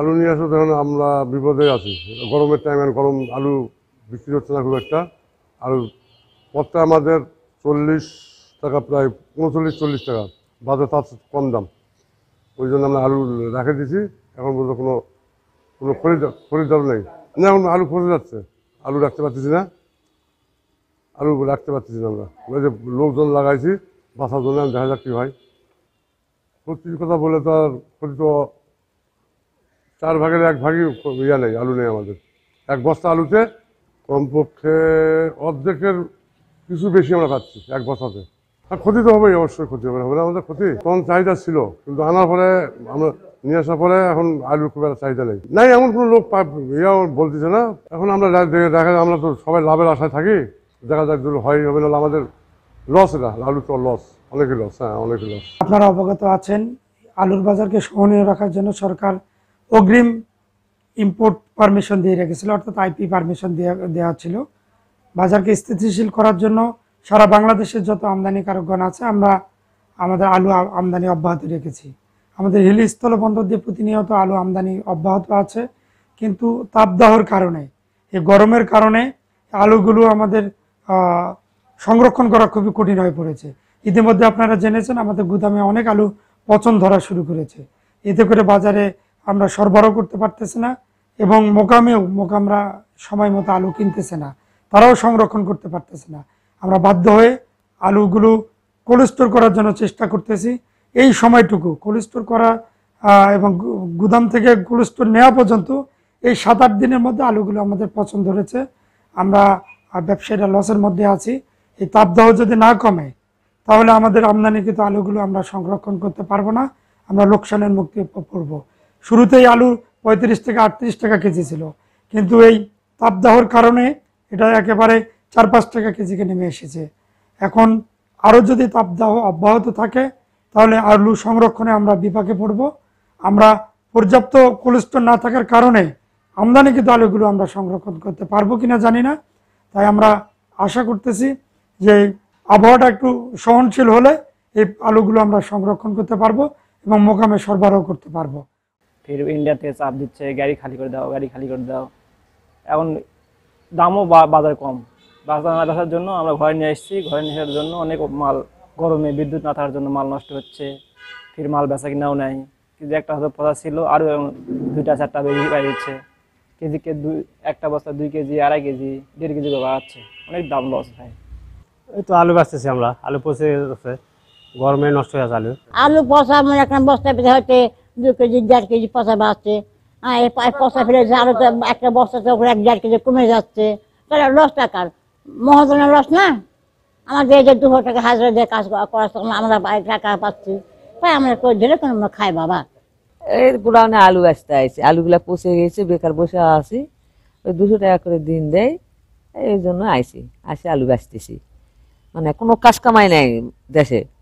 আলু নিয়ে আসলে তখন আমরা বিপদে আছি গরমের টাইম গরম আলু বিক্রি হচ্ছে না খুব একটা আলু পথটা আমাদের চল্লিশ টাকা প্রায় উনচল্লিশ চল্লিশ টাকা বাজার তার কম দাম ওই জন্য আমরা আলু রাখে দিছি এখন পর্যন্ত কোনো কোনো খরিদ্দার খরিদ্দার নেই না এখন আলু খসে যাচ্ছে আলু রাখতে পারতেছি না আলু রাখতে পারতেছি না আমরা ওই যে লোকজন লাগাইছি বাসার জন্য দেখা যাক কী হয় সত্যি কথা বলে তো আর ক্ষতি তো চার ভাগের এক ভাগই ইয়া নেই আলু নেই আমাদের এক বস্তা আলুতে কমপক্ষে অর্ধেকের কিছু বেশি আমরা পাচ্ছি এক বস্তাতে আর ক্ষতি তো হবেই অবশ্যই ক্ষতি হবে হবে আমাদের ক্ষতি কম চাহিদা ছিল কিন্তু আনার পরে আমরা নিয়ে আসার পরে এখন আলুর খুব একটা চাহিদা নেই নাই এমন কোনো লোক ইয়াও বলতেছে না এখন আমরা দেখা যায় আমরা তো সবাই লাভের আশায় থাকি দেখা যাক দুটো হয় হবে না আমাদের লস এটা আলু তো লস অনেকই লস হ্যাঁ অনেকই লস আপনারা অবগত আছেন আলুর বাজারকে সহনীয় রাখার জন্য সরকার অগ্রিম ইম্পোর্ট পারমিশন দিয়ে রেখেছিল অর্থাৎ আইপি পারমিশন দেওয়া দেওয়া ছিল বাজারকে স্থিতিশীল করার জন্য সারা বাংলাদেশের যত আমদানিকারকগণ আছে আমরা আমাদের আলু আমদানি অব্যাহত রেখেছি আমাদের হিলি স্থলবন্দর দিয়ে প্রতিনিয়ত আলু আমদানি অব্যাহত আছে কিন্তু তাপদাহর কারণে এই গরমের কারণে আলুগুলো আমাদের সংরক্ষণ করা খুবই কঠিন হয়ে পড়েছে ইতিমধ্যে আপনারা জেনেছেন আমাদের গুদামে অনেক আলু পচন ধরা শুরু করেছে এতে করে বাজারে আমরা সরবরাহ করতে পারতেছে না এবং মোকামেও মোকামরা সময় মতো আলু কিনতেছে না তারাও সংরক্ষণ করতে পারতেছে না আমরা বাধ্য হয়ে আলুগুলো কোলেস্টোর করার জন্য চেষ্টা করতেছি এই সময়টুকু কোলেস্টোর করা এবং গুদাম থেকে কোলেস্টোর নেওয়া পর্যন্ত এই সাত আট দিনের মধ্যে আলুগুলো আমাদের পছন্দ হয়েছে আমরা ব্যবসায়ীরা লসের মধ্যে আছি এই তাপদাহ যদি না কমে তাহলে আমাদের আমদানিকৃত আলুগুলো আমরা সংরক্ষণ করতে পারবো না আমরা লোকসানের মুক্তি পড়বো শুরুতেই আলু পঁয়ত্রিশ থেকে আটত্রিশ টাকা কেজি ছিল কিন্তু এই তাপদাহর কারণে এটা একেবারে চার পাঁচ টাকা কেজিকে নেমে এসেছে এখন আরও যদি তাপদাহ অব্যাহত থাকে তাহলে আলু সংরক্ষণে আমরা বিপাকে পড়ব আমরা পর্যাপ্ত কোলেস্ট্রল না থাকার কারণে কিন্তু আলুগুলো আমরা সংরক্ষণ করতে পারবো কি না জানি না তাই আমরা আশা করতেছি যে আবহাওয়াটা একটু সহনশীল হলে এই আলুগুলো আমরা সংরক্ষণ করতে পারবো এবং মোকামে সরবরাহ করতে পারবো ফির ইন্ডিয়া থেকে চাপ দিচ্ছে গাড়ি খালি করে দাও গাড়ি খালি করে দাও এখন দামও বাজার কম বাজার না রাখার জন্য আমরা ঘরে নিয়ে এসেছি ঘরে নিয়ে আসার জন্য অনেক মাল গরমে বিদ্যুৎ না থাকার জন্য মাল নষ্ট হচ্ছে ফির মাল বেচা কিনাও নেই কিন্তু একটা হয়তো পচা ছিল আরও দুইটা চারটা বেশি বাড়িয়েছে কেজিকে দুই একটা বস্তা দুই কেজি আড়াই কেজি দেড় কেজি বাড়াচ্ছে অনেক দাম লস ভাই এই তো আলু বাঁচতেছি আমরা আলু পচে গরমে নষ্ট হয়ে আলু আলু পচা মানে একটা বস্তা হচ্ছে দু কেজি দেড় কেজি একটা বস্তা চোখ এক দেড় কেজি কমে যাচ্ছে তাহলে লস টাকার মহাজনের লস না যে দুশো টাকা হাজার দিয়ে কাজ করার আমরা টাকা পাচ্ছি তাই আমরা দিলে কোনো বাবা এই আলু আসতে আছে আলুগুলা পচে গেছে বেকার বসে আছি ওই দুশো টাকা করে দিন দেয় এই জন্য আইছি আসে আলু বেচতেছি মানে কোনো কাজ কামাই নাই দেশে